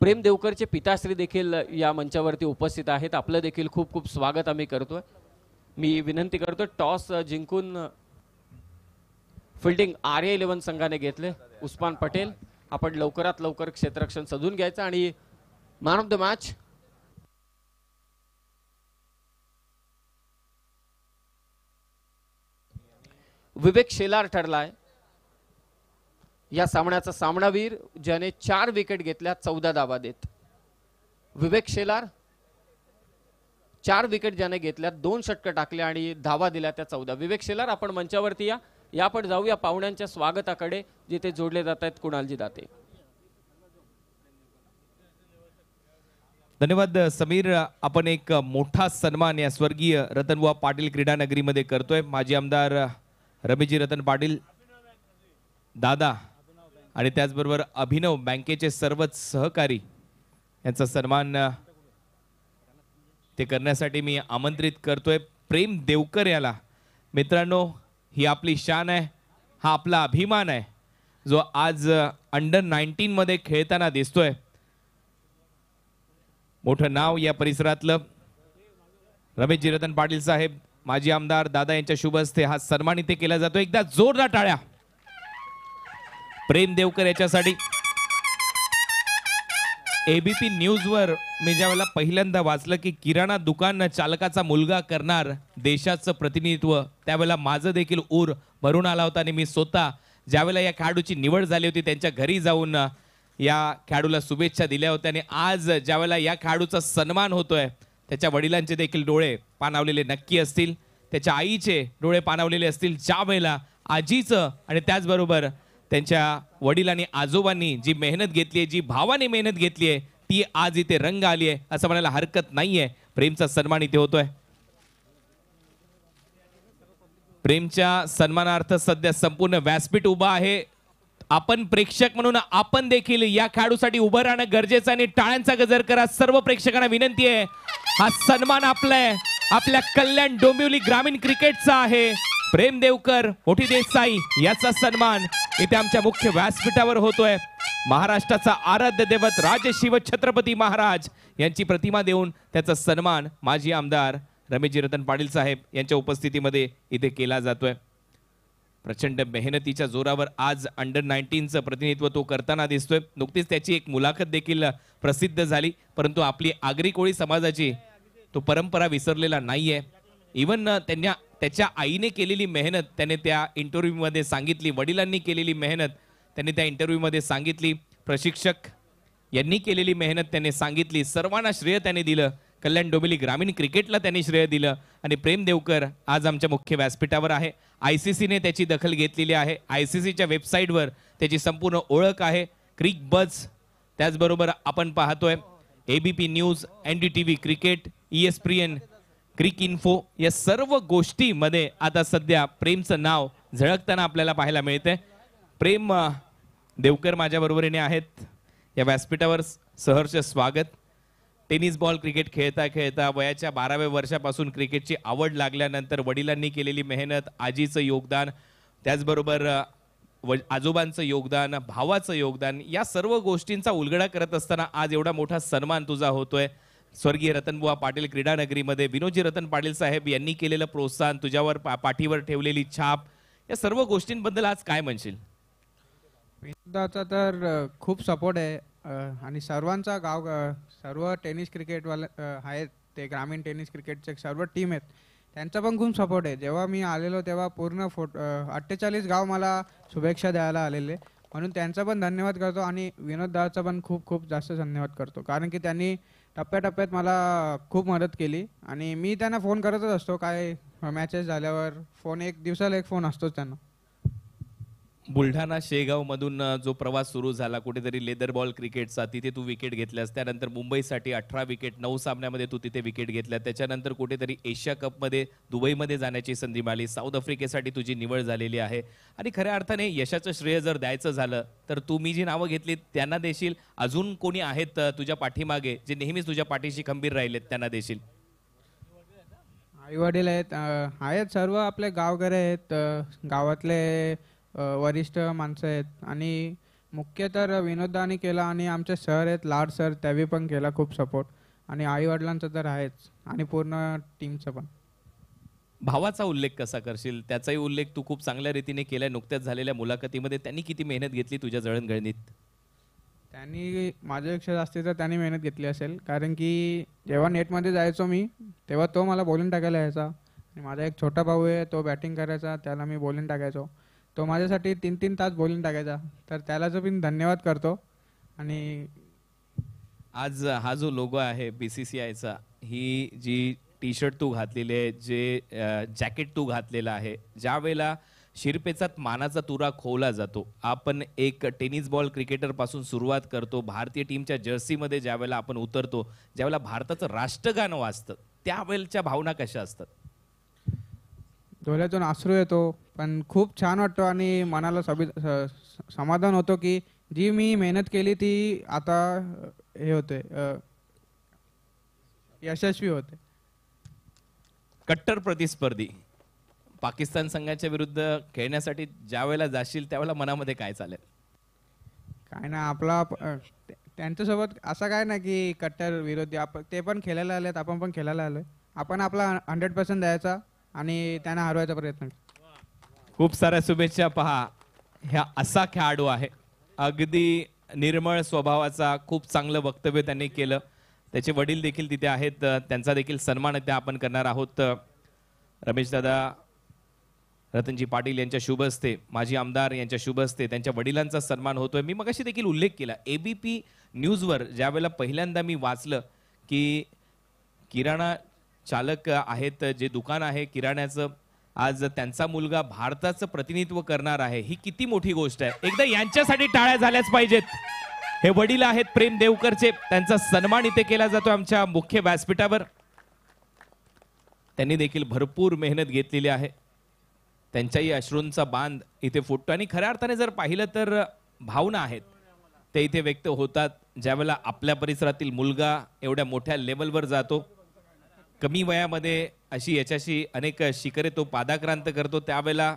प्रेम देवकरचे पिताश्री देखील या मंचावरती उपस्थित आहेत आपलं देखील खूप खूप स्वागत आम्ही करतोय मी विनंती करतोय टॉस जिंकून फिल्डिंग आर्य इलेव्हन संघाने घेतले उस्मान पटेल आपण लवकरात लवकर क्षेत्ररक्षण सजून घ्यायचं आणि man of the match Vivek Shelar ठरलाय या सामन्याचा सामनावीर ज्याने चार विकेट घेतल्या चौदा धावा देत विवेक शेलार चार विकेट ज्याने घेतल्या दोन षटकं टाकले आणि धावा दिल्या त्या चौदा विवेक शेलार आपण मंचावरती या या आपण जाऊया पाहुण्यांच्या स्वागताकडे जिथे जोडले जात आहेत कुणालजी दाते धन्यवाद समीर आपण एक मोठा सन्मान या स्वर्गीय रतनबुवा पाटील क्रीडानगरीमध्ये करतोय माजी आमदार रमेशजी रतन पाटील दादा आणि त्याचबरोबर अभिनव बँकेचे सर्वच सहकारी यांचा सन्मान ते करण्यासाठी मी आमंत्रित करतोय प्रेम देवकर याला मित्रांनो ही आपली शान आहे हा आपला अभिमान आहे जो आज अंडर नाईन्टीनमध्ये खेळताना दिसतोय मोठं नाव या परिसरातलं रमेश जिरतन पाटील साहेब माजी आमदार दादा यांच्या शुभ हस्ते हा सन्मान इथे केला जातो एकदा जोरदार टाळ्या प्रेम देवकर याच्यासाठी एबीपी न्यूजवर मी वेळेला पहिल्यांदा वाचलं की किराणा दुकान चालकाचा मुलगा करणार देशाचं प्रतिनिधित्व त्यावेळेला माझं देखील ऊर भरून आला होता आणि मी स्वतः ज्यावेळेला या खेळाडूची निवड झाली होती त्यांच्या घरी जाऊन या खेळाडूला शुभेच्छा दिल्या होत्या आणि आज ज्यावेळेला या खेळाडूचा सन्मान होतोय त्याच्या वडिलांचे देखील डोळे पानावलेले नक्की असतील त्याच्या आईचे डोळे पानावलेले असतील ज्या वेळेला आजीचं आणि त्याचबरोबर त्यांच्या वडील आणि आजोबांनी जी मेहनत घेतली आहे जी भावाने मेहनत घेतली आहे ती आज इथे रंग आली आहे असं म्हणायला हरकत नाही आहे प्रेमचा सन्मान इथे होतोय प्रेमच्या सन्मानार्थ सध्या संपूर्ण व्यासपीठ उभा आहे आपण प्रेक्षक म्हणून आपण देखील या खेळाडूसाठी उभं राहणं गरजेचं आणि टाळ्यांचा गजर करा सर्व प्रेक्षकांना विनंती आहे हा सन्मान आपला आहे आपल्या कल्याण डोंबिवली ग्रामीण क्रिकेटचा आहे प्रेम देवकर मोठी देसाई याचा सन्मान इथे आमच्या मुख्य व्यासपीठावर होतोय महाराष्ट्राचा आराध्य दैवत राजशिव छत्रपती महाराज यांची प्रतिमा देऊन त्याचा सन्मान माजी आमदार रमेशजी रतन पाटील साहेब यांच्या उपस्थितीमध्ये इथे केला जातोय प्रचंड मेहनतीच्या जोरावर आज अंडर नाईन्टीनचं प्रतिनिधित्व तो करताना दिसतोय नुकतीच त्याची एक मुलाखत देखील प्रसिद्ध झाली परंतु आपली आगरी कोळी समाजाची तो परंपरा विसरलेला नाहीये इवन त्यांना त्याच्या आईने केलेली मेहनत त्याने त्या इंटरव्ह्यूमध्ये सांगितली वडिलांनी केलेली मेहनत त्याने त्या इंटरव्ह्यूमध्ये सांगितली प्रशिक्षक यांनी केलेली मेहनत त्याने सांगितली सर्वांना श्रेय त्याने दिलं कल्याण डोंबिवली ग्रामीण क्रिकेटला त्याने श्रेय दिलं आणि प्रेम देवकर आज आमच्या मुख्य व्यासपीठावर आहे आय सी सीने त्याची दखल घेतलेली आहे आय सी सीच्या वेबसाईटवर त्याची संपूर्ण ओळख आहे क्रिक बज त्याचबरोबर आपण पाहतोय A B P news N D T V cricket ESPNcricinfo या सर्व गोष्टीमध्ये आता सध्या प्रेमचं नाव झळकताना आपल्याला पाहायला मिळते प्रेम देवकर माझ्या बरोबरीने आहेत या व्यासपीठावर सहर्ष स्वागत टेनिस बॉल क्रिकेट खेळता खेळता वयाच्या बाराव्या वर्षापासून क्रिकेटची आवड लागल्यानंतर वडिलांनी केलेली मेहनत आजीचं योगदान त्याचबरोबर व आजोबांचं योगदान भावाचं योगदान या सर्व गोष्टींचा उलगडा करत असताना आज एवढा मोठा सन्मान तुझा होतोय स्वर्गीय रतनबुवा पाटील क्रीडानगरीमध्ये विनोजी विनोदजी रतन पाटील साहेब यांनी केलेलं प्रोत्साहन तुझ्यावर पा पाठीवर ठेवलेली छाप या सर्व गोष्टींबद्दल आज काय म्हणशील विनोदाचा तर खूप सपोर्ट आहे आणि सर्वांचा गाव सर्व टेनिस क्रिकेटवाले आहेत ते ग्रामीण टेनिस क्रिकेटचे सर्व टीम आहेत त्यांचा पण खूप सपोर्ट आहे जेव्हा मी आलेलो तेव्हा पूर्ण फोट अठ्ठेचाळीस गाव मला शुभेच्छा द्यायला आलेले म्हणून त्यांचा पण धन्यवाद करतो आणि विनोददाचा पण खूप खूप जास्त धन्यवाद करतो कारण की त्यांनी टप्प्याटप्प्यात मला खूप मदत केली आणि मी त्यांना फोन करतच असतो काय मॅचेस झाल्यावर फोन एक दिवसाला एक फोन असतोच त्यांना बुलढाणा शेगाव मधून जो प्रवास सुरू झाला कुठेतरी लेदर बॉल क्रिकेटचा तिथे तू विकेट घेतल्यास त्यानंतर मुंबईसाठी अठरा विकेट नऊ सामन्यामध्ये तू तिथे विकेट घेतल्या त्याच्यानंतर कुठेतरी एशिया कपमध्ये दुबईमध्ये जाण्याची संधी मिळाली साऊथ आफ्रिकेसाठी तुझी निवड झालेली आहे आणि खऱ्या अर्थाने यशाचं श्रेय जर द्यायचं झालं तर तू मी जी नावं घेतली त्यांना देशील अजून कोणी आहेत तुझ्या पाठीमागे जे नेहमीच तुझ्या पाठीशी खंबीर राहिलेत त्यांना देशील आईवडील आहेत आहेत सर्व आपले गावकरे आहेत गावातले वरिष्ठ माणसं आहेत आणि मुख्य तर विनोदानी केला आणि आमचे सर आहेत लाड सर त्यावेळी पण केला खूप सपोर्ट आणि आईवडिलांचं तर आहेच आणि पूर्ण टीमचं पण भावाचा उल्लेख कसा करशील त्याचाही उल्लेख तू खूप चांगल्या रीतीने केला नुकत्याच झालेल्या मुलाखतीमध्ये त्यांनी किती मेहनत घेतली तुझ्या जळणगळणीत त्यांनी माझ्यापेक्षा जास्त तर त्यांनी मेहनत घेतली असेल कारण की जेव्हा नेटमध्ये जायचो मी तेव्हा तो मला बोलून टाकायला यायचा आणि माझा एक छोटा भाऊ आहे तो बॅटिंग करायचा त्याला मी बोलून टाकायचो तो माझ्यासाठी तीन तीन तास बोलून टाकायचा तर त्याला जो मी धन्यवाद करतो आणि आज हा जो लोगो आहे बी सी सी आयचा ही जी टी शर्ट तू घातलेली आहे जे जॅकेट तू घातलेला आहे ज्या वेळेला शिरपेचात मानाचा तुरा खोवला जातो आपण एक टेनिस बॉल क्रिकेटरपासून सुरुवात करतो भारतीय टीमच्या जर्सीमध्ये ज्यावेळेला आपण उतरतो ज्यावेळेला भारताचं राष्ट्रगान वाजतं त्यावेळेच्या भावना कशा असतात डोळ्यातून आसरू येतो पण खूप छान वाटतो आणि मनाला सभी समाधान होतो की जी मी मेहनत केली ती आता हे होते यशस्वी होते कट्टर प्रतिस्पर्धी पाकिस्तान संघाच्या विरुद्ध खेळण्यासाठी ज्या वेळेला जाशील त्यावेळेला मनामध्ये काय चालेल काय ना आपला त्यांच्यासोबत असं काय ना की कट्टर विरोधी आपण ते पण खेळायला आले आपण पण खेळायला आलोय आपण आपला हंड्रेड पर्सेंट द्यायचा आणि त्यांना हरवायचा प्रयत्न खूप साऱ्या शुभेच्छा पहा ह्या असा खेळाडू आहे अगदी निर्मळ स्वभावाचा खूप चांगलं वक्तव्य त्यांनी केलं त्याचे वडील देखील तिथे आहेत त्यांचा देखील सन्मान त्या आपण करणार आहोत रमेश दादा रतनजी पाटील यांच्या शुभ असते माजी आमदार यांच्या शुभ असते त्यांच्या वडिलांचा सन्मान होतोय मी मगाशी देखील उल्लेख केला ए बी पी न्यूजवर ज्यावेळेला पहिल्यांदा मी वाचलं की किराणा चालक आहेत जे दुकान आहे किराण्याचं आज त्यांचा मुलगा भारताचं प्रतिनिधित्व करणार आहे ही किती मोठी गोष्ट आहे एकदा यांच्यासाठी टाळ्या झाल्याच पाहिजेत हे वडील आहेत प्रेम देवकरचे त्यांचा सन्मान इथे केला जातो आमच्या मुख्य व्यासपीठावर त्यांनी देखील भरपूर मेहनत घेतलेली आहे त्यांच्याही अश्रूंचा बांध इथे फुटतो आणि खऱ्या अर्थाने जर पाहिलं तर भावना आहेत ते इथे व्यक्त होतात ज्यावेळेला आपल्या परिसरातील मुलगा एवढ्या मोठ्या लेवलवर जातो कमी वयामध्ये अशी याच्याशी अनेक शिखरे तो पादाक्रांत करतो त्यावेळेला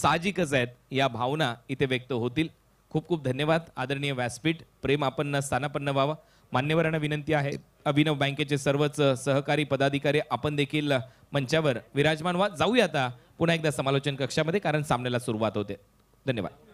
साहजिकच आहेत या भावना इथे व्यक्त होतील खूप खूप धन्यवाद आदरणीय व्यासपीठ प्रेम आपण स्थानापन्न व्हावा मान्यवरांना विनंती आहे अभिनव बँकेचे सर्वच सहकारी पदाधिकारी आपण देखील मंचावर विराजमान व्हा जाऊया आता पुन्हा एकदा समालोचन कक्षामध्ये कारण सामन्याला सुरुवात होते धन्यवाद